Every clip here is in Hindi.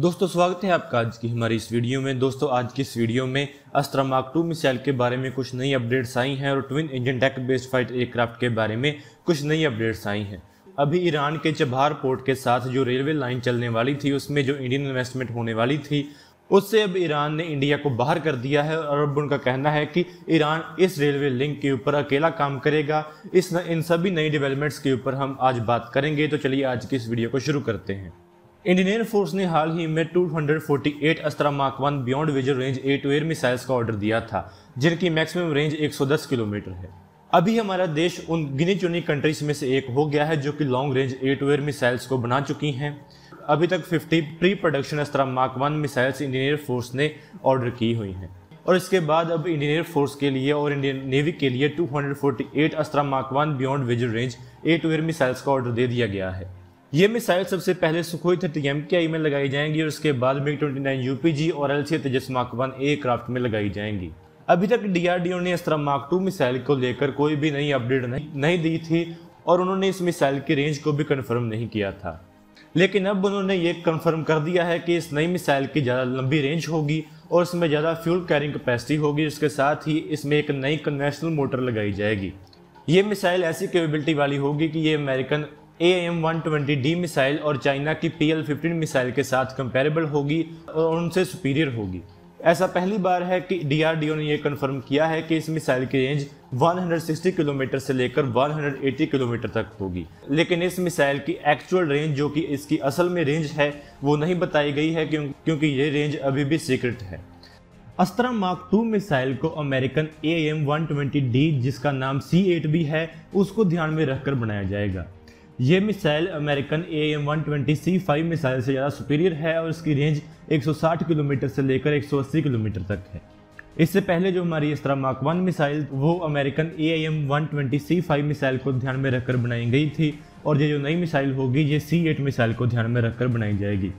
दोस्तों स्वागत है आपका आज की हमारी इस वीडियो में दोस्तों आज की इस वीडियो में अस्त्रा मार्क टू मिसाइल के बारे में कुछ नई अपडेट्स आई हैं और twin engine tech based fight aircraft के बारे में कुछ नई अपडेट्स आई हैं अभी ईरान के चबहार पोर्ट के साथ जो रेलवे लाइन चलने वाली थी उसमें जो इंडियन इन्वेस्टमेंट होने वाली थी उससे अब ईरान ने इंडिया को बाहर कर दिया है और अब उनका कहना है कि ईरान इस रेलवे लिंक के ऊपर अकेला काम करेगा इस न, इन सभी नई डेवलपमेंट्स के ऊपर हम आज बात करेंगे तो चलिए आज की इस वीडियो को शुरू करते हैं इंडियन एयरफोर्स ने हाल ही में 248 Astra mark one beyond vision range air to air missiles का ऑर्डर दिया था जिनकी मैक्सिमम रेंज 110 किलोमीटर है अभी हमारा देश उन गिनी चुनी कंट्रीज में से एक हो गया है जो कि long range air to air missiles को बना चुकी हैं अभी तक 50 pre production Astra mark one missiles Indian air force ने ऑर्डर की हुई हैं और इसके बाद अब इंडियन एयरफोर्स के लिए और इंडियन नेवी के लिए 248 Astra mark one beyond vision range air to air missiles का ऑर्डर दे दिया गया है ये मिसाइल सबसे पहले सुखोई थर्टी एम के आई में लगाई जाएंगी और उसके बाद MiG twenty nine U P G और L C Tejas mark one aircraft में लगाई जाएंगी अभी तक डीआरडीओ ने इस तरह मार्क टू मिसाइल को लेकर कोई भी नई अपडेट नहीं, नहीं दी थी और उन्होंने इस मिसाइल की रेंज को भी कन्फर्म नहीं किया था लेकिन अब उन्होंने ये कन्फर्म कर दिया है कि इस नई मिसाइल की ज़्यादा लंबी रेंज होगी और इसमें ज़्यादा फ्यूल कैरिंग कैपेसिटी होगी उसके साथ ही इसमें एक नई कन्वेंशनल मोटर लगाई जाएगी ये मिसाइल ऐसी कैपेबिलिटी वाली होगी कि ये American A M one twenty D missile और चाइना की पी एल फिफ्टीन मिसाइल के साथ कंपेरेबल होगी और उनसे सुपीरियर होगी ऐसा पहली बार है कि डीआरडीओ ने यह कंफर्म किया है कि इस मिसाइल की रेंज 160 किलोमीटर से लेकर 180 किलोमीटर तक होगी लेकिन इस मिसाइल की एक्चुअल रेंज जो कि इसकी असल में रेंज है वो नहीं बताई गई है क्यों क्योंकि ये रेंज अभी भी सीक्रेट है अस्त्रा मार्क टू मिसाइल को American A M one twenty D जिसका नाम सी एट भी है उसको ध्यान में रखकर बनाया जाएगा ये missile American A M one twenty C five missile से ज़्यादा सुपीरियर है और इसकी रेंज 160 किलोमीटर से लेकर 180 किलोमीटर तक है इससे पहले जो हमारी इस तरह मार्क वन मिसाइल वो American A M one twenty C five missile को ध्यान में रखकर बनाई गई थी और ये जो नई मिसाइल होगी ये सी एट मिसाइल को ध्यान में रखकर बनाई जाएगी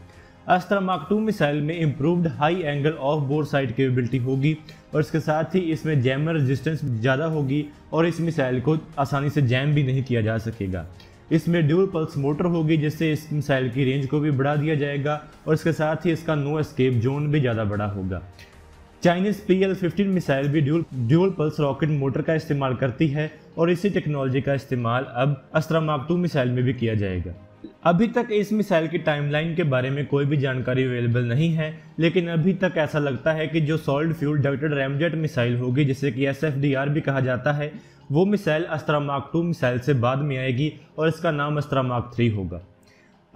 अस्त्र मार्क टू मिसाइल में improved high angle off boresight capability होगी और इसके साथ ही इसमें जैमर रेजिस्टेंस ज़्यादा होगी और इस मिसाइल को आसानी से जैम भी नहीं किया जा सकेगा इसमें ड्यूल पल्स मोटर होगी जिससे इस मिसाइल की रेंज को भी बढ़ा दिया जाएगा और इसके साथ ही इसका नो एस्केप जोन भी ज़्यादा बड़ा होगा Chinese P L fifteen missile भी dual dual pulse rocket motor का इस्तेमाल करती है और इसी टेक्नोलॉजी का इस्तेमाल अब अस्त्रा माप टू मिसाइल में भी किया जाएगा अभी तक इस मिसाइल की टाइमलाइन के बारे में कोई भी जानकारी अवेलेबल नहीं है लेकिन अभी तक ऐसा लगता है कि जो solid fuel ducted ramjet missile होगी जिसे कि एस भी कहा जाता है वो missile Astra mark two missile से बाद में आएगी और इसका नाम अस्त्रा मार्क थ्री होगा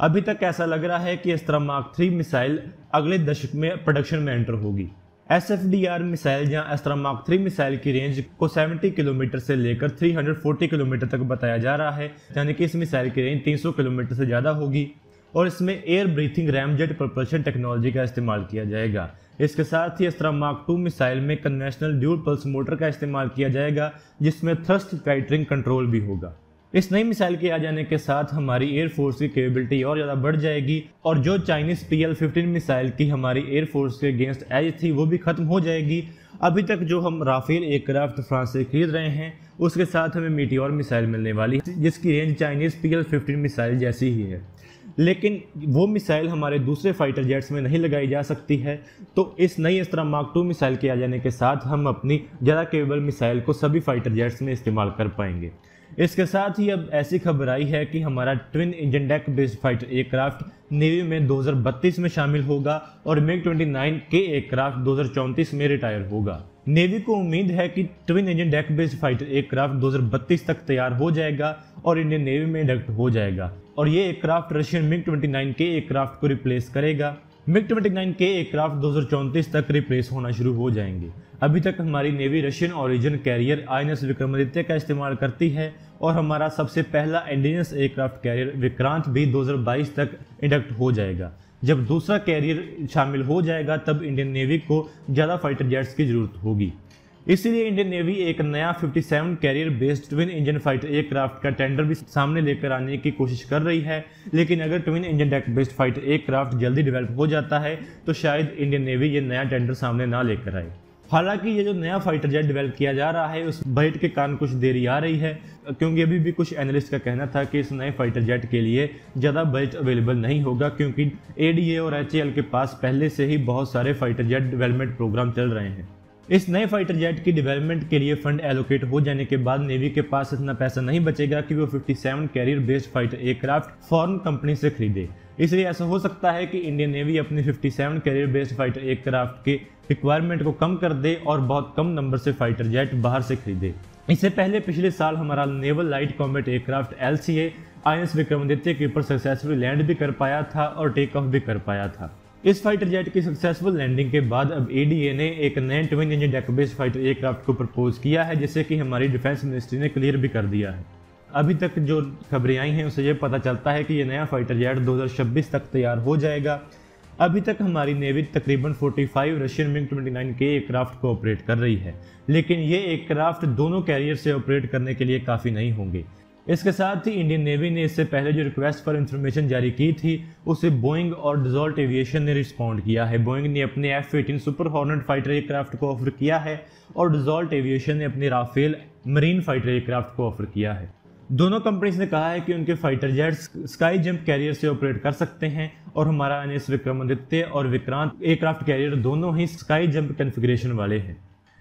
अभी तक ऐसा लग रहा है कि अस्त्रा मार्क थ्री मिसाइल अगले दशक में प्रोडक्शन में एंटर होगी S F D R missile या अस्त्रा मार्क थ्री मिसाइल की रेंज को 70 किलोमीटर से लेकर 340 किलोमीटर तक बताया जा रहा है यानी कि इस मिसाइल की रेंज 300 किलोमीटर से ज़्यादा होगी और इसमें air breathing ramjet propulsion technology का इस्तेमाल किया जाएगा इसके साथ ही अस्त्रा मार्क टू मिसाइल में कन्वेंशनल ड्यूल पल्स मोटर का इस्तेमाल किया जाएगा जिसमें थ्रस्ट काइटरिंग कंट्रोल भी होगा इस नई मिसाइल के आ जाने के साथ हमारी एयरफोर्स की कैपेबिलिटी और ज़्यादा बढ़ जाएगी और जो Chinese P L fifteen missile की हमारी एयरफोर्स के अगेंस्ट एज थी वो भी ख़त्म हो जाएगी अभी तक जो हम राफेल एयरक्राफ्ट फ्रांस से खरीद रहे हैं उसके साथ हमें मीटियोर मिसाइल मिलने वाली है जिसकी range Chinese P L fifteen missile जैसी ही है लेकिन वो मिसाइल हमारे दूसरे फाइटर जेट्स में नहीं लगाई जा सकती है तो इस नई इस तरह मार्क टू मिसाइल के आ जाने के साथ हम अपनी ज़्यादा केबल मिसाइल को सभी फाइटर जेट्स में इस्तेमाल कर पाएंगे इसके साथ ही अब ऐसी खबर आई है कि हमारा twin engine deck based fighter aircraft navy में 2032 में शामिल होगा और मिग 29 के एयरक्राफ्ट 2034 में रिटायर होगा नेवी को उम्मीद है कि twin engine deck based fighter aircraft 2032 तक तैयार हो जाएगा और इंडियन नेवी में इंडक्ट हो जाएगा और ये एयरक्राफ्ट रशियन मिग 29 के एयरक्राफ्ट को रिप्लेस करेगा मिग 29 के एयरक्राफ्ट दो तक रिप्लेस होना शुरू हो जाएंगे अभी तक हमारी navy Russian origin carrier I N Vikramaditya का इस्तेमाल करती है और हमारा सबसे पहला इंडियनस एयरक्राफ्ट कैरियर विक्रांत भी 2022 तक इंडक्ट हो जाएगा जब दूसरा कैरियर शामिल हो जाएगा तब इंडियन नेवी को ज़्यादा फाइटर जेट्स की ज़रूरत होगी इसीलिए इंडियन नेवी एक नया 57 carrier based twin engine fighter aircraft का टेंडर भी सामने लेकर आने की कोशिश कर रही है लेकिन अगर twin engine deck based fighter aircraft जल्दी डेवलप हो जाता है तो शायद इंडियन नेवी ये नया टेंडर सामने ना लेकर आए हालांकि ये जो नया फाइटर जेट डेवलप किया जा रहा है उस बजट के कारण कुछ देरी आ रही है क्योंकि अभी भी कुछ एनालिस्ट का कहना था कि इस नए फाइटर जेट के लिए ज़्यादा बजट अवेलेबल नहीं होगा क्योंकि ए और एच के पास पहले से ही बहुत सारे फाइटर जेट डेवलपमेंट प्रोग्राम चल रहे हैं इस नए फाइटर जेट की डेवलपमेंट के लिए फंड एलोकेट हो जाने के बाद नेवी के पास इतना पैसा नहीं बचेगा कि वो 57 carrier based fighter aircraft foreign company से खरीदे इसलिए ऐसा हो सकता है कि इंडियन नेवी अपने 57 कैरियर बेस्ड फाइटर एयरक्राफ्ट के रिक्वायरमेंट को कम कर दे और बहुत कम नंबर से फाइटर जेट बाहर से खरीदे इससे पहले पिछले साल हमारा naval light combat aircraft L C I S Vikramaditya के ऊपर सक्सेसफुली लैंड भी कर पाया था और टेक ऑफ भी कर पाया था इस फाइटर जेट की सक्सेसफुल लैंडिंग के बाद अब ए ने एक नए twin engine based fighter aircraft को प्रपोज किया है जिसे कि हमारी डिफेंस मिनिस्ट्री ने क्लियर भी कर दिया है अभी तक जो खबरें आई हैं उसे ये पता चलता है कि ये नया फाइटर जेट 2026 तक तैयार हो जाएगा अभी तक हमारी नेवी तकरीबन 45 रशियन ट्वेंटी 29 के एयरक्राफ्ट को ऑपरेट कर रही है लेकिन ये एयरक्राफ्ट दोनों कैरियर से ऑपरेट करने के लिए काफ़ी नहीं होंगे इसके साथ ही इंडियन नेवी ने इससे पहले जो रिक्वेस्ट फॉर इंफॉर्मेशन जारी की थी उसे बोइंग और डिजॉल्ट एविएशन ने रिस्पॉन्ड किया है बोइंग ने अपने F eighteen super hornet fighter aircraft को ऑफर किया है और डिजॉल्ट एविएशन ने अपने राफेल मरीन फाइटर एयरक्राफ्ट को ऑफर किया है दोनों कंपनीज ने कहा है कि उनके fighter jets sky jump carrier से ऑपरेट कर सकते हैं और हमारा एन एस विक्रमादित्य और विक्रांत एयरक्राफ्ट कैरियर दोनों ही स्काई जंप कन्फिग्रेशन वाले हैं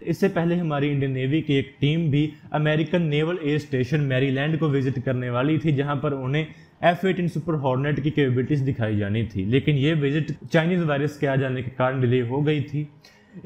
इससे पहले हमारी इंडियन नेवी की एक टीम भी American naval air station Maryland को विजिट करने वाली थी जहां पर उन्हें एफ एटीन सुपर हॉर्नेट की कैपेबिलिटीज़ दिखाई जानी थी लेकिन ये विजिट चाइनीज़ वायरस के आ जाने के कारण डिले हो गई थी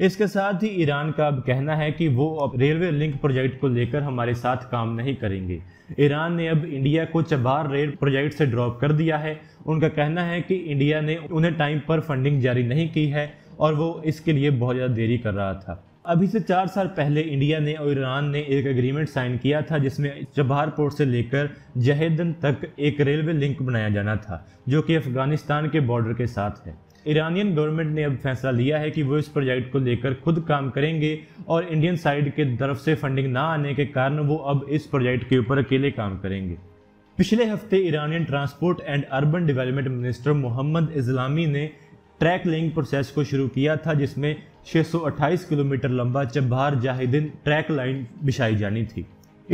इसके साथ ही ईरान का अब कहना है कि वो अब रेलवे लिंक प्रोजेक्ट को लेकर हमारे साथ काम नहीं करेंगे ईरान ने अब इंडिया को चबार रेल प्रोजेक्ट से ड्रॉप कर दिया है उनका कहना है कि इंडिया ने उन्हें टाइम पर फंडिंग जारी नहीं की है और वो इसके लिए बहुत ज़्यादा देरी कर रहा था अभी से चार साल पहले इंडिया ने और ईरान ने एक एग्रीमेंट साइन किया था जिसमें चबहार पोर्ट से लेकर जहेदन तक एक रेलवे लिंक बनाया जाना था जो कि अफगानिस्तान के बॉर्डर के साथ है ईरानियन गवर्नमेंट ने अब फैसला लिया है कि वो इस प्रोजेक्ट को लेकर खुद काम करेंगे और इंडियन साइड के तरफ से फंडिंग ना आने के कारण वो अब इस प्रोजेक्ट के ऊपर अकेले काम करेंगे पिछले हफ्ते Iranian transport and urban development minister Mohammad Eslami ने ट्रैक लेइंग प्रोसेस को शुरू किया था जिसमें 628 किलोमीटर लंबा चबहार जाहिदीन ट्रैक लाइन बिछाई जानी थी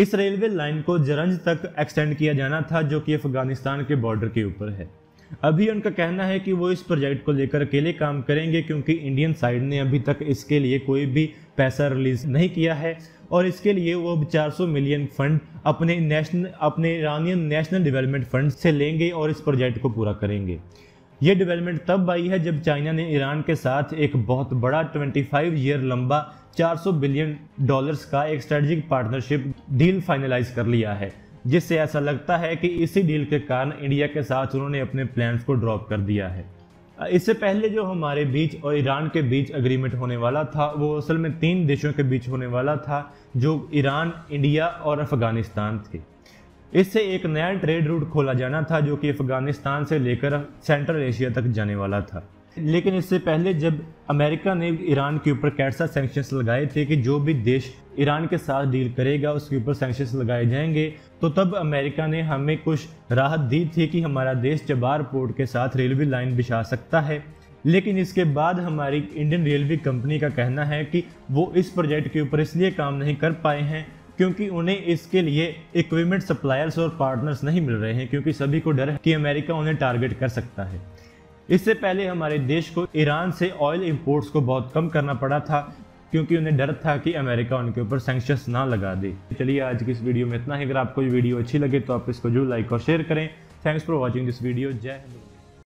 इस रेलवे लाइन को जरंज तक एक्सटेंड किया जाना था जो कि अफगानिस्तान के बॉर्डर के ऊपर है अभी उनका कहना है कि वो इस प्रोजेक्ट को लेकर अकेले काम करेंगे क्योंकि इंडियन साइड ने अभी तक इसके लिए कोई भी पैसा रिलीज नहीं किया है और इसके लिए वो अब चार मिलियन फंड अपने नेशनल अपने ईरानियन नेशनल डेवलपमेंट फंड से लेंगे और इस प्रोजेक्ट को पूरा करेंगे ये डेवलपमेंट तब आई है जब चाइना ने ईरान के साथ एक बहुत बड़ा 25 ईयर लंबा 400 बिलियन डॉलर्स का एक स्ट्रेटजिक पार्टनरशिप डील फाइनलाइज कर लिया है जिससे ऐसा लगता है कि इसी डील के कारण इंडिया के साथ उन्होंने अपने प्लान्स को ड्रॉप कर दिया है इससे पहले जो हमारे बीच और ईरान के बीच अग्रीमेंट होने वाला था वो असल में तीन देशों के बीच होने वाला था जो ईरान इंडिया और अफगानिस्तान थे इससे एक नया ट्रेड रूट खोला जाना था जो कि अफगानिस्तान से लेकर सेंट्रल एशिया तक जाने वाला था लेकिन इससे पहले जब अमेरिका ने ईरान के ऊपर कैसा सेंक्शंस लगाए थे कि जो भी देश ईरान के साथ डील करेगा उसके ऊपर सेंक्शन लगाए जाएंगे तो तब अमेरिका ने हमें कुछ राहत दी थी कि हमारा देश जबार पोर्ट के साथ रेलवे लाइन बिछा सकता है लेकिन इसके बाद हमारी इंडियन रेलवे कंपनी का कहना है कि वो इस प्रोजेक्ट के ऊपर इसलिए काम नहीं कर पाए हैं क्योंकि उन्हें इसके लिए इक्विपमेंट सप्लायर्स और पार्टनर्स नहीं मिल रहे हैं क्योंकि सभी को डर है कि अमेरिका उन्हें टारगेट कर सकता है इससे पहले हमारे देश को ईरान से ऑयल इंपोर्ट्स को बहुत कम करना पड़ा था क्योंकि उन्हें डर था कि अमेरिका उनके ऊपर सेंक्शंस ना लगा दे चलिए आज की इस वीडियो में इतना ही अगर आपको ये वीडियो अच्छी लगे तो आप इसको जो लाइक और शेयर करें thanks for watching this video जय हिंद